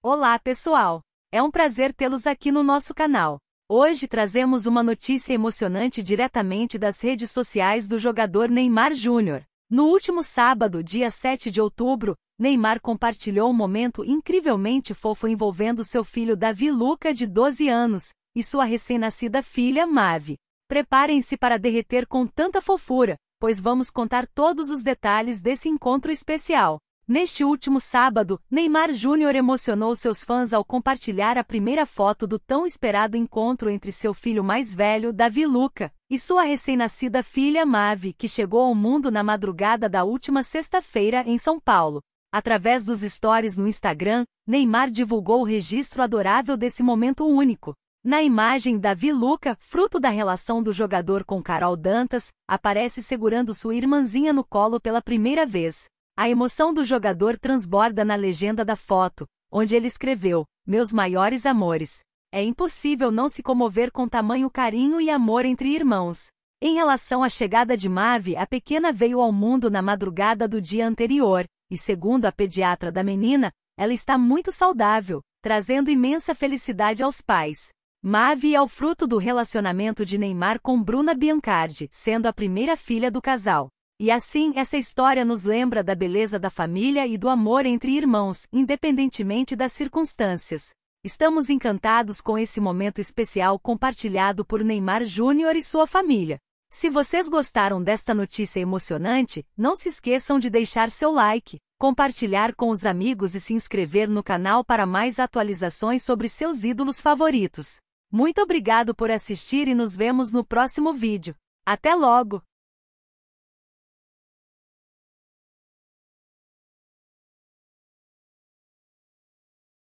Olá, pessoal! É um prazer tê-los aqui no nosso canal. Hoje trazemos uma notícia emocionante diretamente das redes sociais do jogador Neymar Júnior. No último sábado, dia 7 de outubro, Neymar compartilhou um momento incrivelmente fofo envolvendo seu filho Davi Luca, de 12 anos, e sua recém-nascida filha Mave. Preparem-se para derreter com tanta fofura, pois vamos contar todos os detalhes desse encontro especial. Neste último sábado, Neymar Júnior emocionou seus fãs ao compartilhar a primeira foto do tão esperado encontro entre seu filho mais velho, Davi Luca, e sua recém-nascida filha Mave, que chegou ao mundo na madrugada da última sexta-feira em São Paulo. Através dos stories no Instagram, Neymar divulgou o registro adorável desse momento único. Na imagem, Davi Luca, fruto da relação do jogador com Carol Dantas, aparece segurando sua irmãzinha no colo pela primeira vez. A emoção do jogador transborda na legenda da foto, onde ele escreveu: Meus maiores amores. É impossível não se comover com tamanho carinho e amor entre irmãos. Em relação à chegada de Mave, a pequena veio ao mundo na madrugada do dia anterior, e segundo a pediatra da menina, ela está muito saudável, trazendo imensa felicidade aos pais. Mave é o fruto do relacionamento de Neymar com Bruna Biancardi, sendo a primeira filha do casal. E assim essa história nos lembra da beleza da família e do amor entre irmãos, independentemente das circunstâncias. Estamos encantados com esse momento especial compartilhado por Neymar Júnior e sua família. Se vocês gostaram desta notícia emocionante, não se esqueçam de deixar seu like, compartilhar com os amigos e se inscrever no canal para mais atualizações sobre seus ídolos favoritos. Muito obrigado por assistir e nos vemos no próximo vídeo. Até logo!